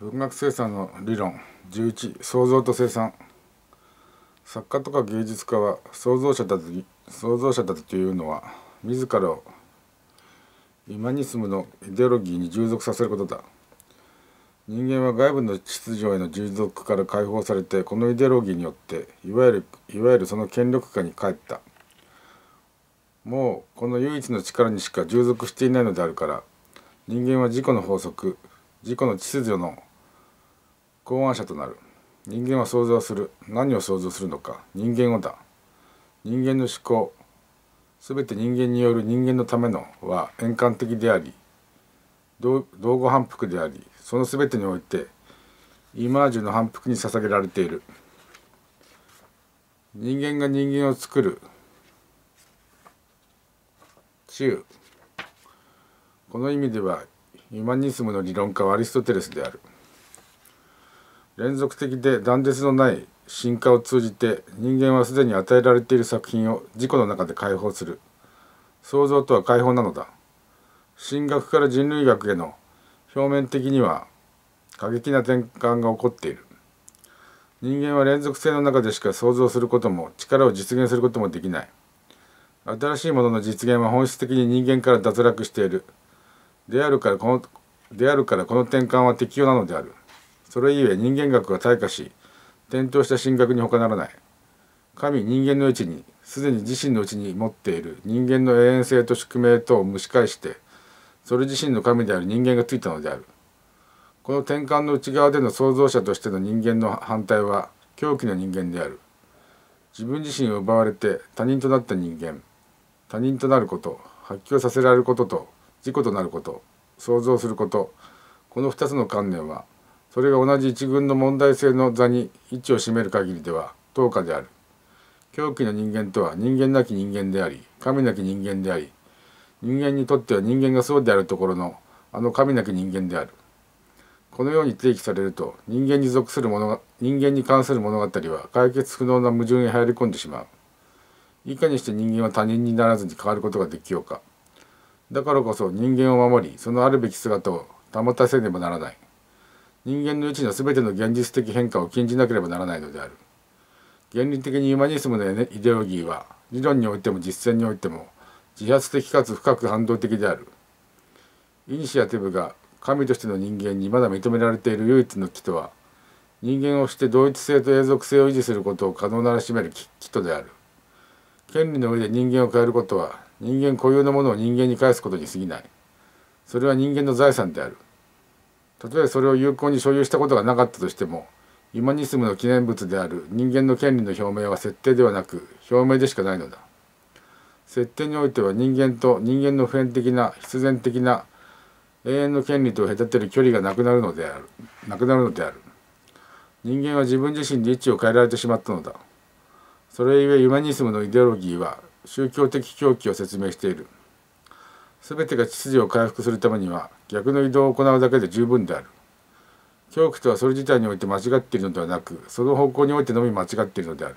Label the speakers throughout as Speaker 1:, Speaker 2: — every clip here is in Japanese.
Speaker 1: 文学生産の理論11創造と生産作家とか芸術家は創造者だと創造者だというのは自らをイマニスムのイデオロギーに従属させることだ人間は外部の秩序への従属から解放されてこのイデオロギーによっていわゆるいわゆるその権力下に帰ったもうこの唯一の力にしか従属していないのであるから人間は自己の法則自己の秩序の考案者となる人間は想像する何を想像するのか人間をだ人間の思考すべて人間による人間のためのは円環的であり道後反復でありそのすべてにおいてイマージュの反復に捧げられている人間が人間を作る中この意味ではイマニスムの理論家はアリストテレスである。連続的で断絶のない進化を通じて人間はすでに与えられている作品を自己の中で解放する創造とは解放なのだ進学から人類学への表面的には過激な転換が起こっている人間は連続性の中でしか想像することも力を実現することもできない新しいものの実現は本質的に人間から脱落しているであるからこのであるからこの転換は適用なのであるそれゆえ人間学が退化し転倒した神学に他ならない神人間の位置にすでに自身のうちに持っている人間の永遠性と宿命とを蒸し返してそれ自身の神である人間がついたのであるこの転換の内側での創造者としての人間の反対は狂気の人間である自分自身を奪われて他人となった人間他人となること発狂させられることと自己となること創造することこの2つの観念はそれが同じ一群の問題性の座に位置を占める限りでは等価である狂気の人間とは人間なき人間であり神なき人間であり人間にとっては人間がそうであるところのあの神なき人間であるこのように定義されると人間に属する物人間に関する物語は解決不能な矛盾に入り込んでしまういかにして人間は他人にならずに変わることができようかだからこそ人間を守りそのあるべき姿を保たせねばならない人間のうちの全ての現実的変化を禁じなければならないのである原理的にユマニスムのイデオギーは理論においても実践においても自発的かつ深く反動的であるイニシアティブが神としての人間にまだ認められている唯一の木とは人間をして同一性と永続性を維持することを可能ならしめる木とである権利の上で人間を変えることは人間固有のものを人間に返すことに過ぎないそれは人間の財産である例えばそれを有効に所有したことがなかったとしてもユマニスムの記念物である人間の権利の表明は設定ではなく表明でしかないのだ設定においては人間と人間の普遍的な必然的な永遠の権利と隔てる距離がなくなるのであるなくなるのである人間は自分自身で位置を変えられてしまったのだそれゆえユマニスムのイデオロギーは宗教的狂気を説明している全てが秩序を回復するためには逆の移動を行うだけで十分である教区とはそれ自体において間違っているのではなくその方向においてのみ間違っているのである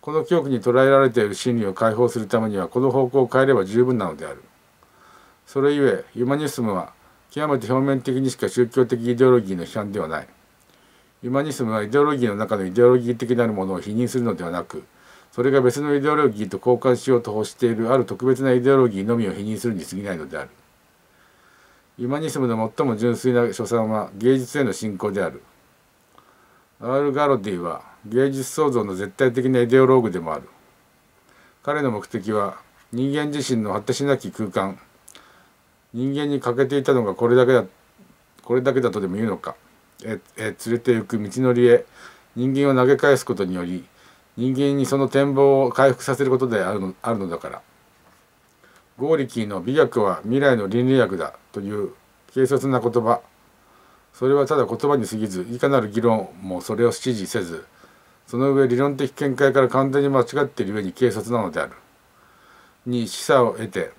Speaker 1: この恐怖に捉えられている心理を解放するためにはこの方向を変えれば十分なのであるそれゆえユマニスムは極めて表面的にしか宗教的イデオロギーの批判ではないユマニスムはイデオロギーの中のイデオロギー的なるものを否認するのではなくそれが別のイデオロギーと交換しようと欲しているある特別なイデオロギーのみを否認するに過ぎないのであるユマニスムの最も純粋な所産は芸術への信仰であるアール・ガロディは芸術創造の絶対的なイデオローグでもある彼の目的は人間自身の果てしなき空間人間に欠けていたのがこれだけだこれだけだとでも言うのかええ連れて行く道のりへ人間を投げ返すことにより人間にその展望を回復させることであるあるのだからゴーリキーの美学は未来の倫理学だという軽率な言葉それはただ言葉に過ぎずいかなる議論もそれを支持せずその上理論的見解から完全に間違っている上に軽率なのである。に示唆を得て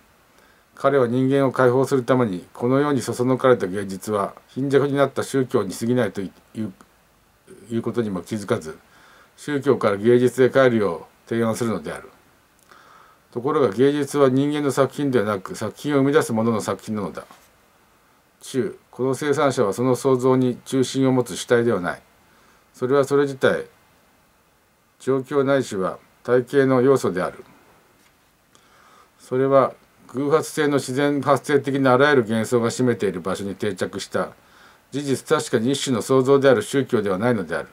Speaker 1: 彼は人間を解放するためにこの世にそそのかれた芸術は貧弱になった宗教に過ぎないということにも気づかず宗教から芸術へ帰るよう提案するのである。ところが芸術は人間の作品ではなく作品を生み出す者のの作品なのだ中この生産者はその創造に中心を持つ主体ではないそれはそれ自体状況ないしは体系の要素であるそれは偶発性の自然発生的なあらゆる幻想が占めている場所に定着した事実確かに一種の創造である宗教ではないのである。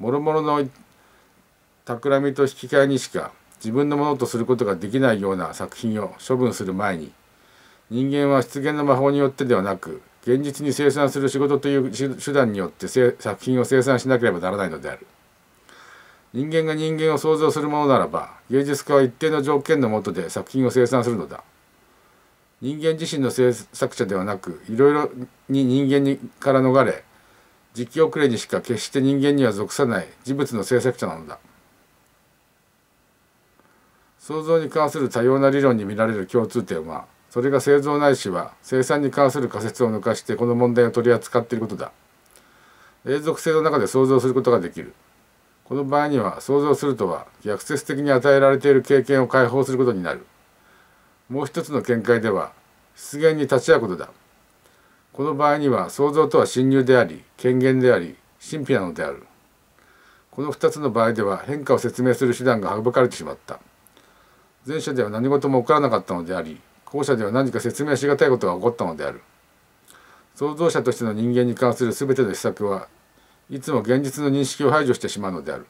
Speaker 1: もろもろの企みと引き換えにしか自分のものとすることができないような作品を処分する前に人間は出現の魔法によってではなく現実に生産する仕事という手段によって作品を生産しなければならないのである人間が人間を創造するものならば芸術家は一定の条件のもとで作品を生産するのだ人間自身の制作者ではなくいろいろに人間にから逃れ時期遅れにしか決して人間には属さない事物の制作者なのだ創造に関する多様な理論に見られる共通点はそれが製造ないしは生産に関する仮説を抜かしてこの問題を取り扱っていることだ永続性の中で想像することができるこの場合には想像するとは逆説的に与えられている経験を解放することになるもう一つの見解では出現に立ち会うことだこの場合には想像とは侵入であり権限であり神秘なのであるこの2つの場合では変化を説明する手段が省かれてしまった前者では何事も起こらなかったのであり後者では何か説明し難いことが起こったのである創造者としての人間に関する全ての施策はいつも現実の認識を排除してしまうのである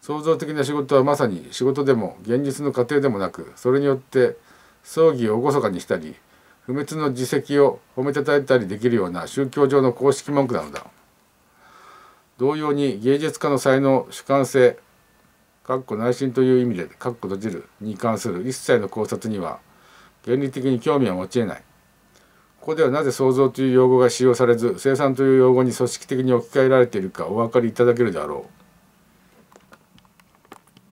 Speaker 1: 創造的な仕事はまさに仕事でも現実の過程でもなくそれによって葬儀を厳かにしたり不滅の自責を褒めたたえたりできるような宗教上の公式文句なのだ同様に芸術家の才能主観性括弧内心という意味で括弧閉じるに関する一切の考察には原理的に興味は持ち得ないここではなぜ創造という用語が使用されず生産という用語に組織的に置き換えられているかお分かりいただけるであろう